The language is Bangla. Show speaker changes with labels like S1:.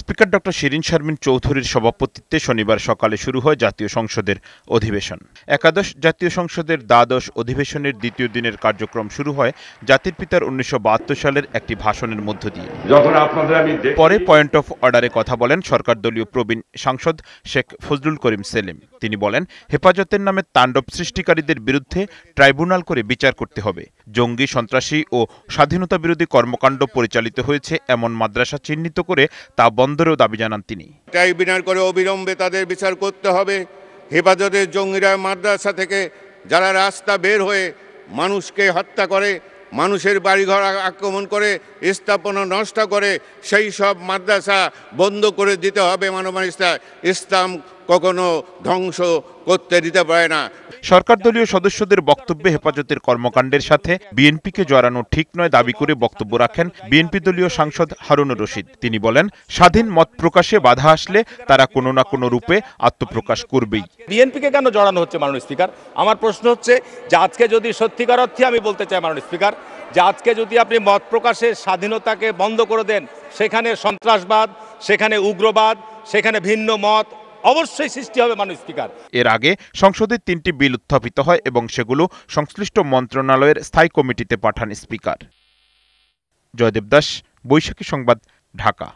S1: স্পিকার ডক্টর শিরিন শারমিন চৌধুরীর সভাপতিত্বে শনিবার সকালে শুরু হয় জাতীয় সংসদের অধিবেশন একাদশ জাতীয় সংসদের দ্বাদশ অধিবেশনের দ্বিতীয় দিনের কার্যক্রম শুরু হয় জাতির পিতার উনিশশো সালের একটি ভাষণের মধ্য দিয়ে পরে পয়েন্ট অফ অর্ডারে কথা বলেন সরকার দলীয় প্রবীণ সাংসদ শেখ ফজলুল করিম সেলিম তিনি বলেন হেফাজতের নামে তাণ্ডব সৃষ্টিকারীদের বিরুদ্ধে ট্রাইব্যুনাল করে বিচার করতে হবে জঙ্গি সন্ত্রাসী ও স্বাধীনতা বিরোধী কর্মকাণ্ড পরিচালিত হয়েছে এমন মাদ্রাসা চিহ্নিত করে তা বন্ধেরও দাবি জানান তিনি
S2: ট্রাইব্যুনাল করে অবিলম্বে তাদের বিচার করতে হবে হেফাজতের জঙ্গিরা মাদ্রাসা থেকে যারা রাস্তা বের হয়ে মানুষকে হত্যা করে মানুষের বাড়িঘর আক্রমণ করে স্থাপনা নষ্ট করে সেই সব মাদ্রাসা বন্ধ করে দিতে হবে মানবানিস্তায় ইসলাম কখনো ধ্বংস করতে দিতে পারে না
S1: সরকার দলীয় সদস্যদের বক্তব্যে হেফাজতের কর্মকাণ্ডের সাথে বিএনপিকে জড়ানো ঠিক নয় দাবি করে বক্তব্য রাখেন বিএনপি দলীয় সাংসদ হারুনুর রশিদ তিনি বলেন স্বাধীন মত প্রকাশে বাধা আসলে তারা কোনো না কোনো রূপে আত্মপ্রকাশ করবেই
S3: বিএনপিকে কেন জড়ানো হচ্ছে মাননীয় স্পিকার আমার প্রশ্ন হচ্ছে যে আজকে যদি সত্যিকার অর্থে আমি বলতে চাই মাননীয় স্পিকার যে আজকে যদি আপনি মত প্রকাশের স্বাধীনতাকে বন্ধ করে দেন সেখানে সন্ত্রাসবাদ সেখানে উগ্রবাদ সেখানে ভিন্ন মত অবশ্যই সৃষ্টি হবে স্পিকার
S1: এর আগে সংসদে তিনটি বিল উত্থাপিত হয় এবং সেগুলো সংশ্লিষ্ট মন্ত্রণালয়ের স্থায়ী কমিটিতে পাঠান স্পিকার জয়দেব দাস বৈশাখী সংবাদ ঢাকা